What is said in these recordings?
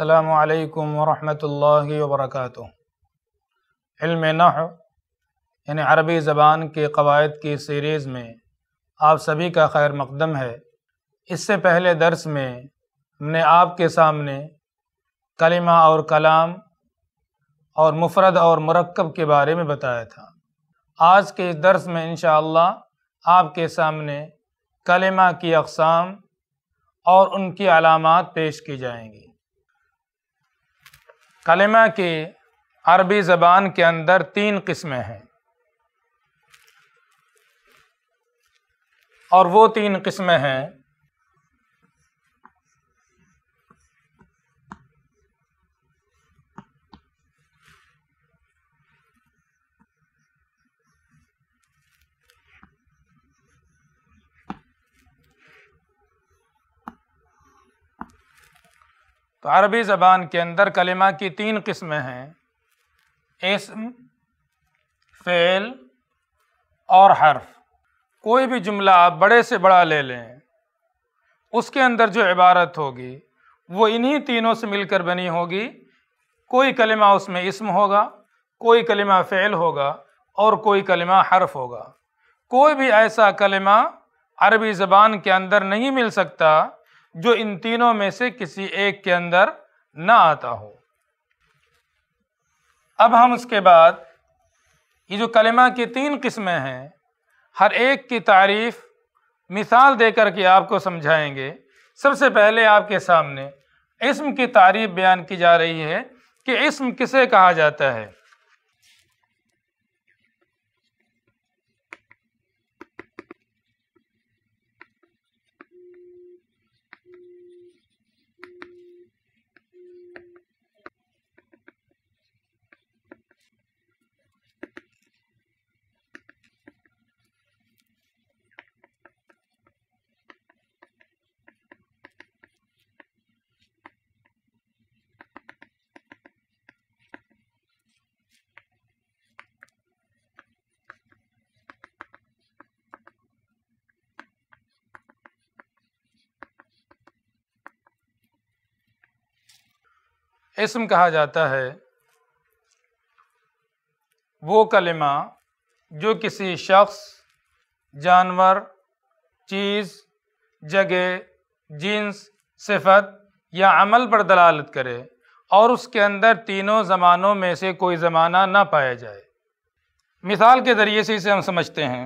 عليكم ورحمة الله وبركاته علم نحو यानी अरबी ज़बान के कवायद की सीरीज़ में आप सभी का खैर मकदम है इससे पहले दर्स में हमने आपके सामने कलिमा और कलाम और मुफरद और मरकब के बारे में बताया था आज के इस दर्स में इन आपके सामने कलिमा की अकसाम और उनकी अलामत पेश की जाएंगी कलमा की अरबी ज़बान के अंदर तीन किस्में हैं और वो तीन किस्में हैं तो अरबी ज़बान के अंदर कलिमा की तीन किस्में हैं इसम फ़ेल और हर्फ कोई भी जुमला आप बड़े से बड़ा ले लें उसके अंदर जो इबारत होगी वो इन्हीं तीनों से मिलकर बनी होगी कोई कलिमा उसमें इसम होगा कोई कलिमा फ़ेल होगा और कोई कलिमा हर्फ होगा कोई भी ऐसा कलिमा अरबी ज़बान के अंदर नहीं मिल सकता जो इन तीनों में से किसी एक के अंदर ना आता हो अब हम उसके बाद ये जो कलमा की तीन किस्में हैं हर एक की तारीफ़ मिसाल दे के आपको समझाएंगे सबसे पहले आपके सामने इसम की तारीफ बयान की जा रही है कि इसम किसे कहा जाता है इसम कहा जाता है वो कलमा जो किसी शख्स जानवर चीज़ जगह जींस सिफत या अमल पर दलालत करे और उसके अंदर तीनों ज़मानों में से कोई ज़माना ना पाया जाए मिसाल के ज़रिए से इसे हम समझते हैं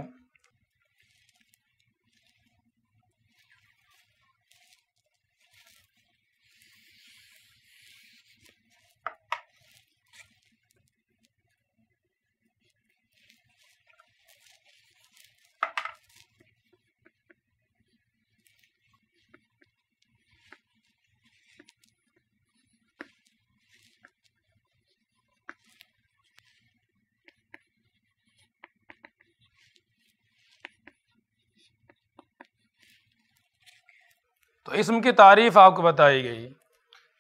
तो इसम की तारीफ़ आपको बताई गई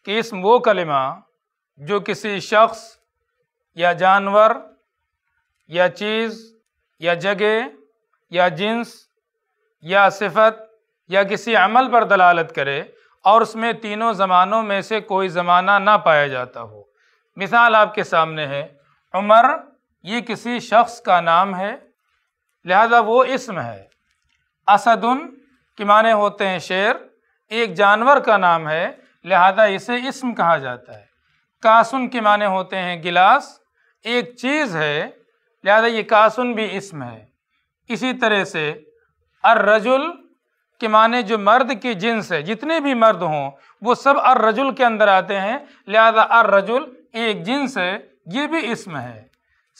कि इसम वो कलमा जो किसी शख्स या जानवर या चीज़ या जगह या जिन्स या सिफत या किसी अमल पर दलालत करे और उसमें तीनों ज़मानों में से कोई ज़माना ना पाया जाता हो मिसाल आपके सामने है उमर ये किसी शख्स का नाम है लिहाजा वो इसम है असदुन के माने होते हैं शेर एक जानवर का नाम है लिहाजा इसे इसम कहा जाता है कासुन के माने होते हैं गिलास एक चीज़ है लिहाजा ये कासुन भी इसम है इसी तरह से अर्रजुल के माने जो मर्द की जिन्स है जितने भी मर्द हों वो सब अर्रजुल के अंदर आते हैं लिहाजा अर्रजुल एक जिन्स है ये भी इसम है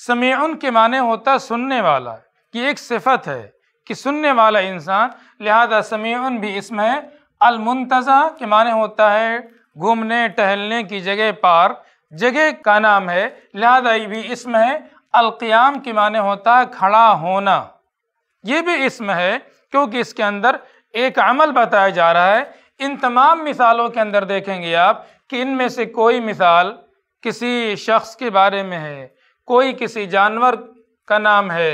समीउन के माने होता सुनने वाला कि एक सिफत है कि सुनने वाला इंसान लिहाजा समीउन भी इसम है अलमुंतज़ा के माने होता है घूमने टहलने की जगह पार जगह का नाम है लिहाजा भी इसम है अलक़याम के माने होता है खड़ा होना ये भी इसम है क्योंकि इसके अंदर एक अमल बताया जा रहा है इन तमाम मिसालों के अंदर देखेंगे आप कि इनमें से कोई मिसाल किसी शख्स के बारे में है कोई किसी जानवर का नाम है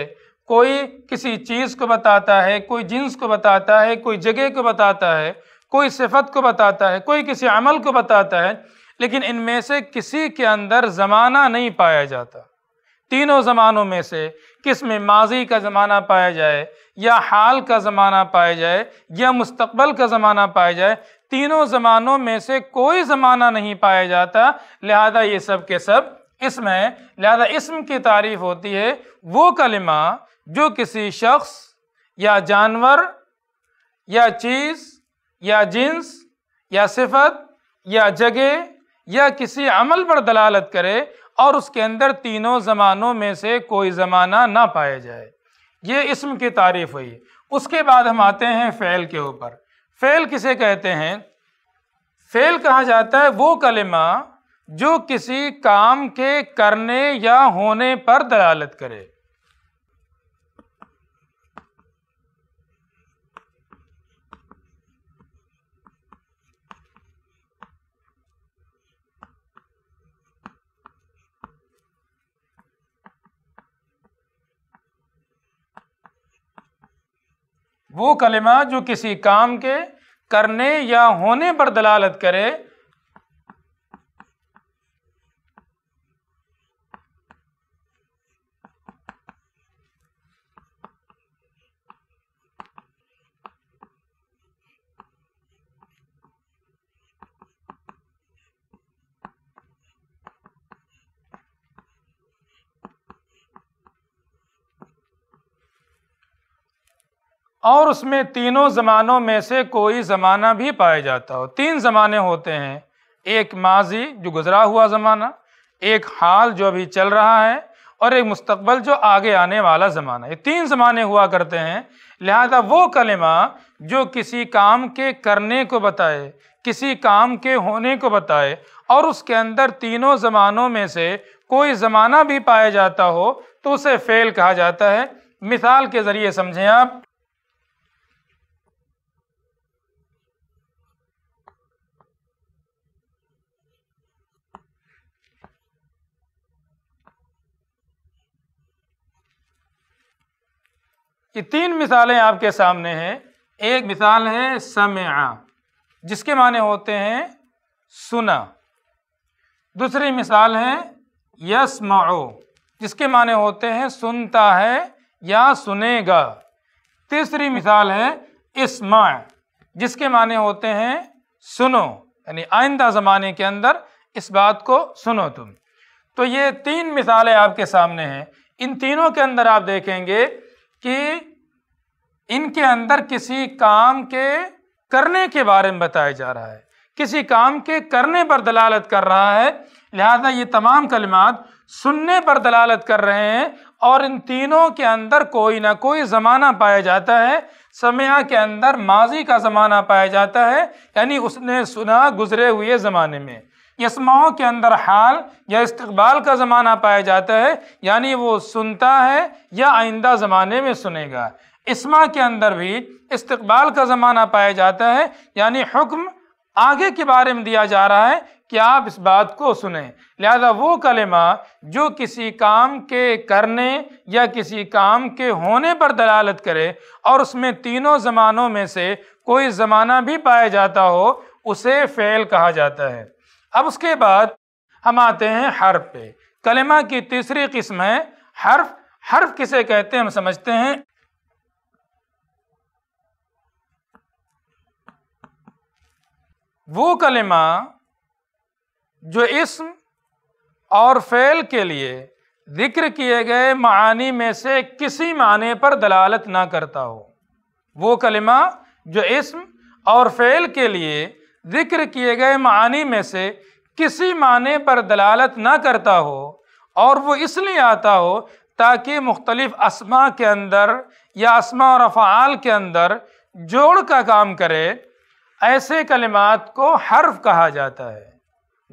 कोई किसी चीज़ को बताता है कोई जिन्स को बताता है कोई जगह को बताता है कोई सिफत को बताता है कोई किसी अमल को बताता है लेकिन इनमें से किसी के अंदर ज़माना नहीं पाया जाता तीनों ज़मानों में से किस में माजी का ज़माना पाया जाए या हाल का ज़माना पाया जाए या मुस्तबल का ज़माना पाया जाए तीनों ज़मानों में से कोई ज़माना नहीं पाया जाता लिहाजा ये सब के सब इसम है लिहाजा इसम की तारीफ होती है वो कलिमा जो किसी शख्स या जानवर या चीज़ या जिन्स या सिफत या जगह या किसी अमल पर दलालत करे और उसके अंदर तीनों ज़मानों में से कोई ज़माना ना पाया जाए ये इसम की तारीफ हुई उसके बाद हम आते हैं फ़ैल के ऊपर फ़ैल किसे कहते हैं फ़ैल कहा जाता है वो कलमा जो किसी काम के करने या होने पर दलालत करे वो कलमा जो किसी काम के करने या होने पर दलालत करे और उसमें तीनों ज़मानों में से कोई ज़माना भी पाया जाता हो तीन ज़माने होते हैं एक माजी जो गुजरा हुआ ज़माना एक हाल जो अभी चल रहा है और एक मुस्तबल जो आगे आने वाला ज़माना ये तीन ज़माने हुआ करते हैं लिहाजा वो कलमा जो किसी काम के करने को बताए किसी काम के होने को बताए और उसके अंदर तीनों ज़मानों में से कोई ज़माना भी पाया जाता हो तो उसे फ़ेल कहा जाता है मिसाल के ज़रिए समझें आप कि तीन मिसालें आपके सामने हैं एक मिसाल है समया जिसके माने होते हैं सुना दूसरी मिसाल है यसमाओ जिसके माने होते हैं सुनता है या सुनेगा तीसरी मिसाल है इसमा जिसके माने होते हैं सुनो यानी आइंदा ज़माने के अंदर इस बात को सुनो तुम तो ये तीन मिसालें आपके सामने हैं इन तीनों के अंदर आप देखेंगे कि इनके अंदर किसी काम के करने के बारे में बताया जा रहा है किसी काम के करने पर दलालत कर रहा है लिहाजा ये तमाम कलिमात सुनने पर दलालत कर रहे हैं और इन तीनों के अंदर कोई ना कोई ज़माना पाया जाता है समय के अंदर माजी का ज़माना पाया जाता है यानी उसने सुना गुजरे हुए ज़माने में इसमाओ के अंदर हाल या इस्तबाल का ज़माना पाया जाता है यानी वो सुनता है या आइंदा ज़माने में सुनेगा इसमा के अंदर भी इस्तबाल का ज़माना पाया जाता है यानी हुक्म आगे के बारे में दिया जा रहा है कि आप इस बात को सुने लिहाजा वो कलमा जो किसी काम के करने या किसी काम के होने पर दलालत करे और उसमें तीनों ज़मानों में से कोई ज़माना भी पाया जाता हो उसे फ़ेल कहा जाता है अब उसके बाद हम आते हैं हर्फ पे कलमा की तीसरी किस्म है हर्फ हर्फ किसे कहते हैं हम समझते हैं वो कलमा जो इस्म और फेल के लिए जिक्र किए गए मानी में से किसी माने पर दलालत ना करता हो वो कलमा जो इसम और फेल के लिए जिक्र किए गए मानी में से किसी माने पर दलालत ना करता हो और वो इसलिए आता हो ताकि मुख्तलिफ़ असमा के अंदर या आसमा और अफ़ाल के अंदर जोड़ का काम करे ऐसे कलिमात को हर्फ कहा जाता है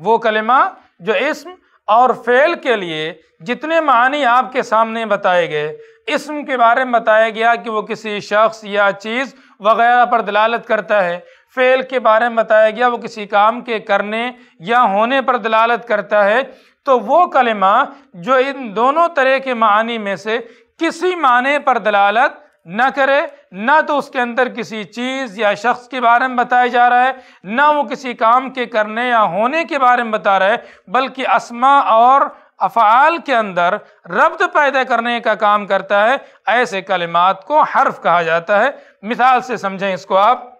वो कलिमा जो इसम और फेल के लिए जितने मानी आपके सामने बताए गए इसम के बारे में बताया गया कि वो किसी शख्स या चीज़ वगैरह पर दलालत करता है फेल के बारे में बताया गया वो किसी काम के करने या होने पर दलालत करता है तो वो कलमा जो इन दोनों तरह के मानी में से किसी माने पर दलालत ना करे ना तो उसके अंदर किसी चीज़ या शख्स के बारे में बताया जा रहा है ना वो किसी काम के करने या होने के बारे में बता रहा है बल्कि असमा और अफ़ाल के अंदर रब्त पैदा करने का काम करता है ऐसे कलिमात को हर्फ कहा जाता है मिसाल से समझें इसको आप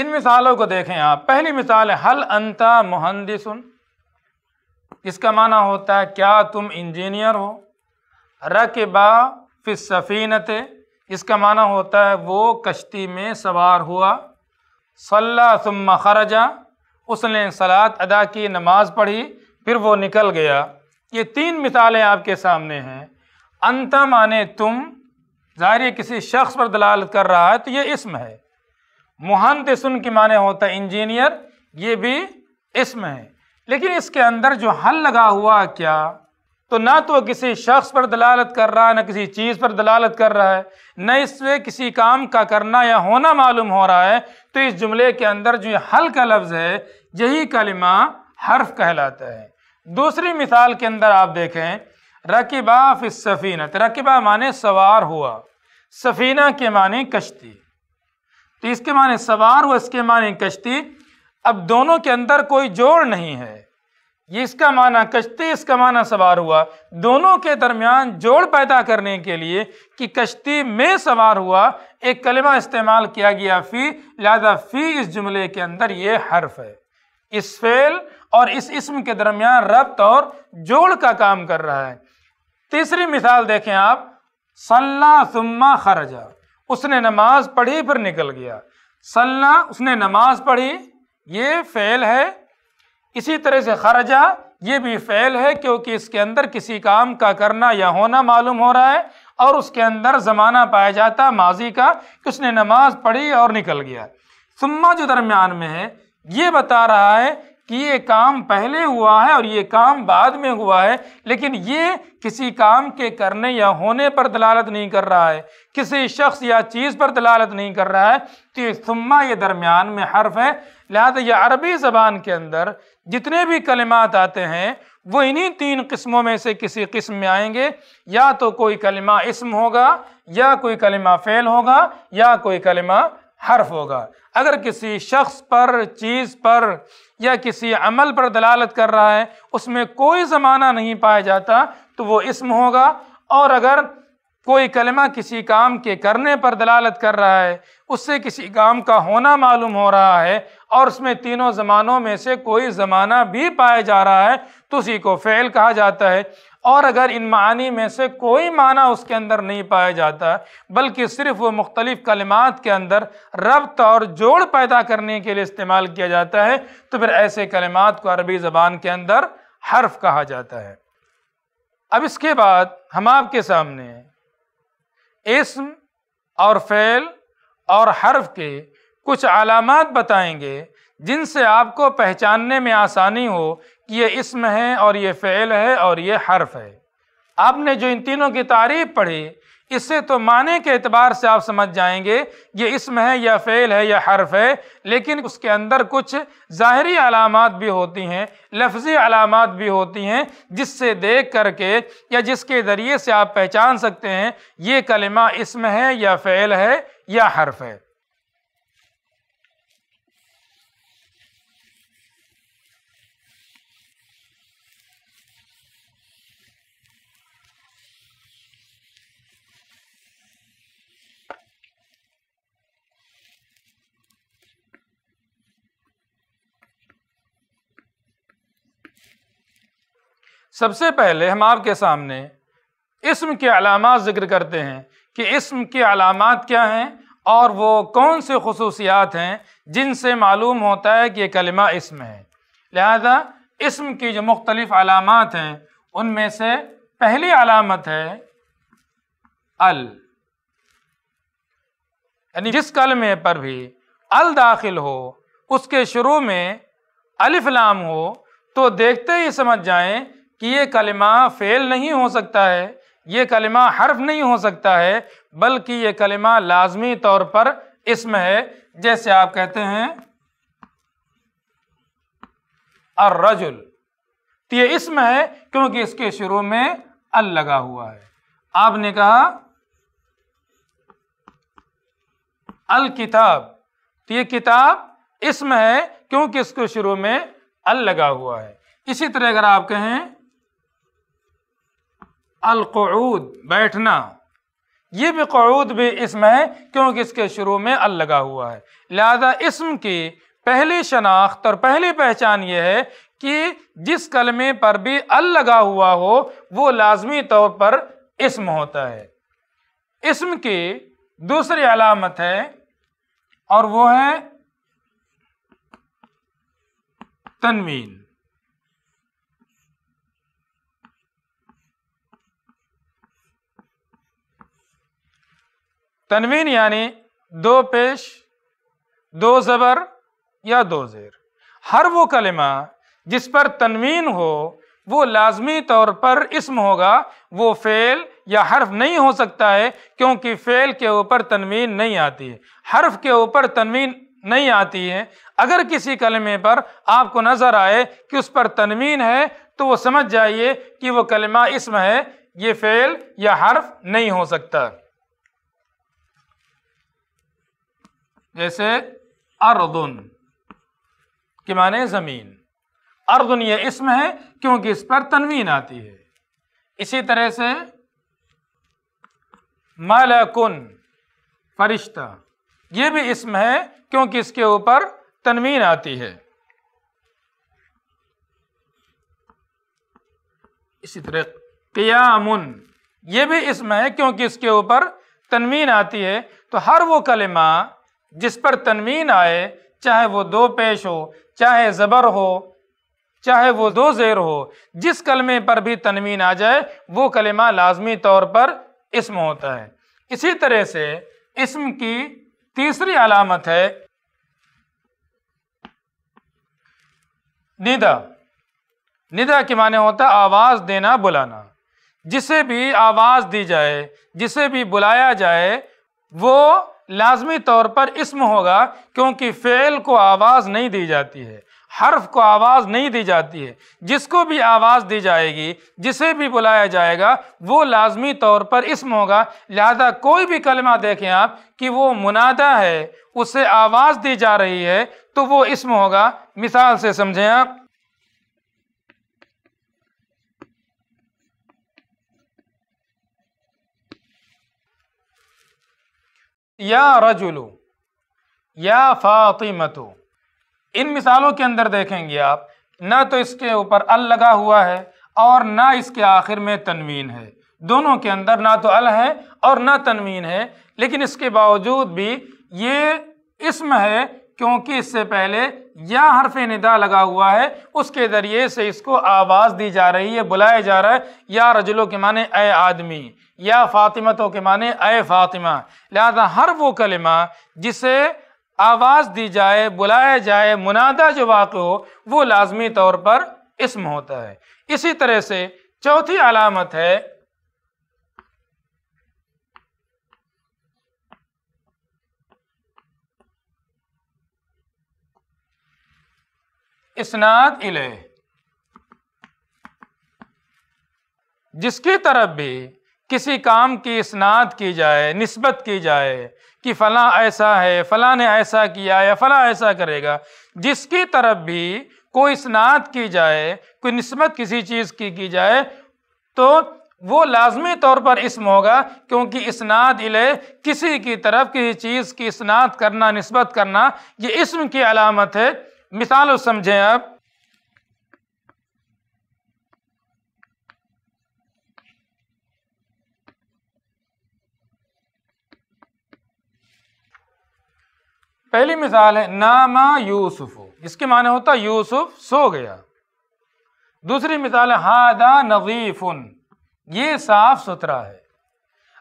इन मिसालों को देखें आप पहली मिसाल है हल अंता मुहंदिसन इसका माना होता है क्या तुम इंजीनियर हो रकबा फिस सफ़ीनत इसका माना होता है वो कश्ती में सवार हुआ सल्ला सुम खरजा उसने सलात अदा की नमाज पढ़ी फिर वो निकल गया ये तीन मिसालें आपके सामने हैं अंता माने तुम ज़ाहिर किसी शख्स पर दलालत कर रहा है तो ये इसम है सुन के माने होता है इंजीनियर ये भी इसम है लेकिन इसके अंदर जो हल लगा हुआ क्या तो ना तो किसी शख्स पर दलालत कर रहा है ना किसी चीज़ पर दलालत कर रहा है न इससे किसी काम का करना या होना मालूम हो रहा है तो इस जुमले के अंदर जो हल का लफ्ज़ है यही कलिमा हर्फ कहलाता है दूसरी मिसाल के अंदर आप देखें रकीबा सफ़ीनत रकीबा माने सवार हुआ सफ़ीना के माने कश्ती तो इसके माने सवार व इसके माने कश्ती अब दोनों के अंदर कोई जोड़ नहीं है ये इसका माना कश्ती इसका माना सवार हुआ दोनों के दरमियान जोड़ पैदा करने के लिए कि कश्ती में सवार हुआ एक कलमा इस्तेमाल किया गया फ़ी लिहाजा फ़ी इस जुमले के अंदर ये हर्फ है इस फेल और इस इसम के दरमियान रब्त और जोड़ का काम कर रहा है तीसरी मिसाल देखें आप सल्ला सुम्मा खरजा उसने नमाज पढ़ी फिर निकल गया सलना उसने नमाज पढ़ी ये फ़ैल है इसी तरह से खर्जा ये भी फ़ैल है क्योंकि इसके अंदर किसी काम का करना या होना मालूम हो रहा है और उसके अंदर ज़माना पाया जाता माजी का कि उसने नमाज पढ़ी और निकल गया सुम्मा जो दरमियान में है ये बता रहा है कि ये काम पहले हुआ है और ये काम बाद में हुआ है लेकिन ये किसी काम के करने या होने पर दलालत नहीं कर रहा है किसी शख्स या चीज़ पर दलालत नहीं कर रहा है तो ये सुम्मा ये दरमियान में हर्फ है लिहाजा ये अरबी ज़बान के अंदर जितने भी कलिमात आते हैं वो इन्हीं तीन किस्मों में से किसी किस्म में आएंगे या तो कोई कलिमा इसम होगा या कोई कलिमा फ़ेल होगा या कोई कलिमा हर्फ होगा अगर किसी शख्स पर चीज़ पर या किसी अमल पर दलालत कर रहा है उसमें कोई ज़माना नहीं पाया जाता तो वो इसम होगा और अगर कोई कलमा किसी काम के करने पर दलालत कर रहा है उससे किसी काम का होना मालूम हो रहा है और उसमें तीनों ज़मानों में से कोई ज़माना भी पाया जा रहा है तो उसी को फ़ैल कहा जाता है और अगर इन मानी में से कोई माना उसके अंदर नहीं पाया जाता बल्कि सिर्फ वो मुख्तलिफ़ कलमात के अंदर रब्त और जोड़ पैदा करने के लिए इस्तेमाल किया जाता है तो फिर ऐसे कलमात को अरबी ज़बान के अंदर हर्फ कहा जाता है अब इसके बाद हम आपके सामने इसम और फ़ैल और हर्फ के कुछ अलामत बताएंगे जिनसे आपको पहचानने में आसानी हो कि ये इसम है और ये फ़ैल है और ये हर्फ है आपने जो इन तीनों की तारीफ पढ़ी इससे तो माने के अतबार से आप समझ जाएंगे ये इसम है या फ़ेल है या हर्फ है लेकिन उसके अंदर कुछ ज़ाहरी अलामत भी होती हैं लफ्ज़ी अलामत भी होती हैं जिससे देख करके या जिसके ज़रिए से आप पहचान सकते हैं ये कलमा इसम है या फ़ेल है या हर्फ है सबसे पहले हम आपके सामने इसम के अलामत ज़िक्र करते हैं कि इसम के अलामत क्या हैं और वो कौन से खसूसियात हैं जिनसे मालूम होता है कि ये कलमा इसम है लिहाजा इसम की जो मुख्तलिफ़ अलामत हैं उनमें से पहली अलामत है अल यानी जिस कलमे पर भी अल दाखिल हो उसके शुरू में अलिफ़ लाम हो तो देखते ही समझ जाएं कि ये कलमा फ़ेल नहीं हो सकता है ये कलमा हर्फ नहीं हो सकता है बल्कि ये कलमा लाजमी तौर पर इसम है जैसे आप कहते हैं अर्रजुल तो ये इसम है क्योंकि इसके शुरू में अल लगा हुआ है आपने कहा अल किताब तो ये किताब इसम है क्योंकि इसके शुरू में अल लगा हुआ है इसी तरह अगर आप कहें अलकूद बैठना ये भी कौद भी इसम है क्योंकि इसके शुरू में अल लगा हुआ है लिहाजा इसम की पहली शनाख्त और पहली पहचान ये है कि जिस कलमे पर भी अल लगा हुआ हो वो लाजमी तौर पर इसम होता है इसम की दूसरी अलामत है और वो है तनवीन तनवीन यानी दो पेश दो ज़बर या दो ज़ेर हर वो कलमा जिस पर तनवीन हो वो लाजमी तौर पर इसम होगा वो फ़ेल या हर्फ नहीं हो सकता है क्योंकि फ़ेल के ऊपर तनवीन नहीं आती है हर्फ के ऊपर तनवीन नहीं आती है अगर किसी कलमे पर आपको नज़र आए कि उस पर तनवीन है तो वो समझ जाइए कि वो कलमा इसम है ये फ़ेल या हर्फ नहीं हो सकता जैसे अर्दन के माने ज़मीन अर्दुन ये इसम है क्योंकि इस पर तनवीन आती है इसी तरह से मलकुन फरिश्ता ये भी इसम है क्योंकि इसके ऊपर तनवीन आती है इसी तरह क़यामुन ये भी इसम है क्योंकि इसके ऊपर तनवीन आती है तो हर वो कलमा जिस पर तनवीन आए चाहे वो दो पेश हो चाहे ज़बर हो चाहे वो दो ज़ेर हो जिस कलमे पर भी तनवीन आ जाए वो कलमा लाजमी तौर पर इसम होता है इसी तरह से इसम की तीसरी अलामत है निदा निदा के माने होता है आवाज़ देना बुलाना जिसे भी आवाज़ दी जाए जिसे भी बुलाया जाए वो लाजमी तौर पर इसम होगा क्योंकि फ़ेल को आवाज़ नहीं दी जाती है हर्फ को आवाज़ नहीं दी जाती है जिसको भी आवाज़ दी जाएगी जिसे भी बुलाया जाएगा वो लाजमी तौर पर इसम होगा लिहाजा कोई भी कलमा देखें आप कि वो मुनादा है उसे आवाज़ दी जा रही है तो वो इसम होगा मिसाल से समझें आप या रजुलू या फ़ातिमतु इन मिसालों के अंदर देखेंगे आप ना तो इसके ऊपर अल लगा हुआ है और ना इसके आखिर में तनवीन है दोनों के अंदर ना तो अल है और ना तनवीन है लेकिन इसके बावजूद भी ये इसम है क्योंकि इससे पहले या हरफ निदा लगा हुआ है उसके ज़रिए से इसको आवाज़ दी जा रही है बुलाया जा रहा है या रजलो के माने ए आदमी या फ़ातिमतों के माने ए फ़ातिमा लिहाजा हर वो कलमा जिसे आवाज़ दी जाए बुलाया जाए मुनादा जो वाक़ हो वो लाजमी तौर पर इसम होता है इसी तरह से चौथी अलामत है इसनाद इले जिसकी तरफ भी किसी काम की इसनाद की जाए नस्बत की जाए कि फ़लाँ ऐसा है फ़लाँ ने ऐसा किया या फ़लाँ ऐसा करेगा जिसकी तरफ भी कोई इसनाद की जाए कोई नस्बत किसी चीज़ की की जाए तो वो लाजमी तौर पर इसम होगा क्योंकि इसनाद इले किसी की तरफ किसी चीज़ की इसनाद करना नस्बत करना ये इसम की अलामत है मिसाल समझे आप पहली मिसाल है नामा यूसुफ इसके माने होता यूसुफ सो गया दूसरी मिसाल है हादा नजीफुन ये साफ सुथरा है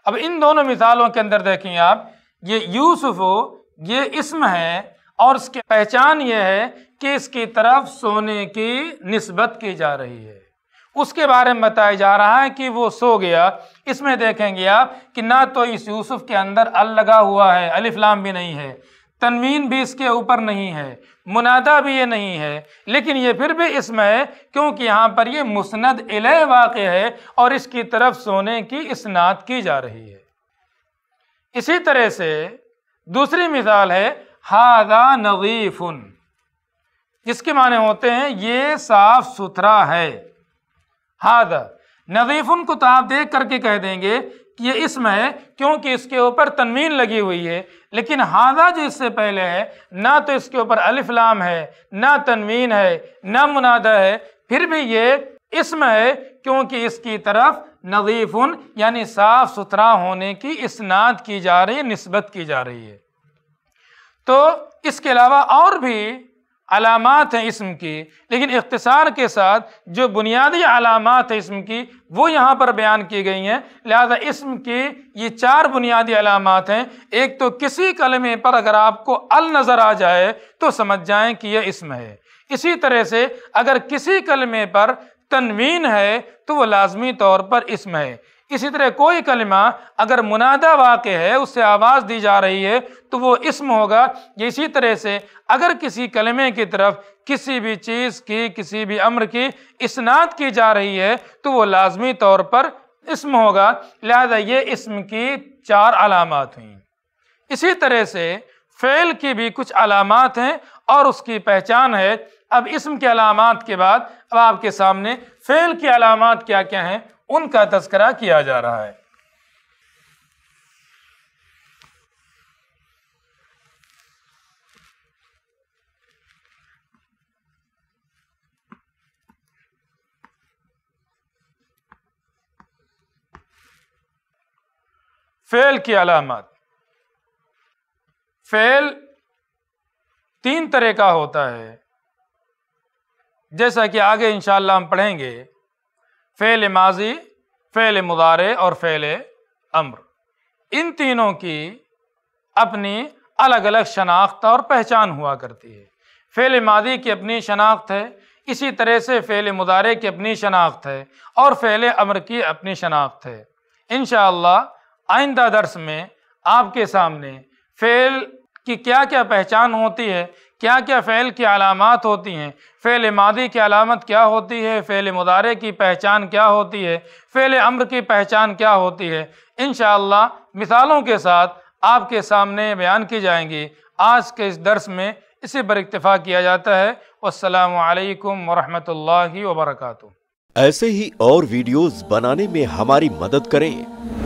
अब इन दोनों मिसालों के अंदर देखें आप ये यूसुफ ये इसम है और उसकी पहचान यह है कि इसकी तरफ सोने की नस्बत की जा रही है उसके बारे में बताया जा रहा है कि वो सो गया इसमें देखेंगे आप कि ना तो इस यूसुफ के अंदर अल लगा हुआ है अलिफ्लाम भी नहीं है तनवीन भी इसके ऊपर नहीं है मुनादा भी ये नहीं है लेकिन ये फिर भी इसमें है क्योंकि यहाँ पर ये मुस्ंद इले वाक़ है और इसकी तरफ सोने की इसनात की जा रही है इसी तरह से दूसरी मिसाल है हादा नवीफ़ुन इसके माने होते हैं ये साफ सुथरा है हादा नवीफ़ुन को तो आप देख करके कह देंगे कि ये इसम है क्योंकि इसके ऊपर तनवीन लगी हुई है लेकिन हादा जो इससे पहले है ना तो इसके ऊपर लाम है ना तनवीन है ना मुनादा है फिर भी ये इसम है क्योंकि इसकी तरफ नवीफ़ुन यानी साफ़ सुथरा होने की इसनाद की जा रही है नस्बत की जा रही है तो इसके अलावा और भी अलामत हैं इसम की लेकिन इख्तसार के साथ जो बुनियादी अलामत हैं इसम की वो यहाँ पर बयान की गई हैं लिहाजा इसम की ये चार बुनियादी अलामत हैं एक तो किसी कलमे पर अगर आपको अल नज़र आ जाए तो समझ जाएँ कि यह इसम है इसी तरह से अगर किसी कलमे पर तनवीन है तो वह लाजमी तौर पर इसम है इसी तरह कोई कलमा अगर मुनादा वाक़ है उससे आवाज़ दी जा रही है तो वो इसम होगा इसी तरह से अगर किसी कलमे की तरफ किसी भी चीज़ की किसी भी अम्र की इसनात की जा रही है तो वो लाजमी तौर पर इसम होगा लिहाजा ये इसम की चार अलामत हुई इसी तरह से फ़ेल की भी कुछ अलामत हैं और उसकी पहचान है अब इसम के अलामत के बाद अब आपके सामने फ़ेल की अलामत क्या क्या हैं उनका तस्करा किया जा रहा है फेल की अलामत फेल तीन तरह का होता है जैसा कि आगे इंशाल्लाह हम पढ़ेंगे फ़ेल माजी फ़ेल मुदारे और फ़ेल अम्र इन तीनों की अपनी अलग अलग शनाख्त और पहचान हुआ करती है फ़ेल मादी की अपनी शनाख्त है इसी तरह से फ़ेल मुदारे की अपनी शनाख्त है और फ़ेल अम्र की अपनी शनाख्त है इन आइंदा दर्स में आपके सामने फ़ेल कि क्या क्या पहचान होती है क्या क्या फ़ैल की अलामत होती हैं फ़ैल मादी की अलामत क्या होती है फ़ैल मुदारे की पहचान क्या होती है फ़ैल अम्र की पहचान क्या होती है इन मिसालों के साथ आपके सामने बयान की जाएंगी आज के इस दर्स में इसी पर इतफ़ा किया जाता है असलकम वरहमल वर्का ऐसे ही और वीडियोज़ बनाने में हमारी मदद करें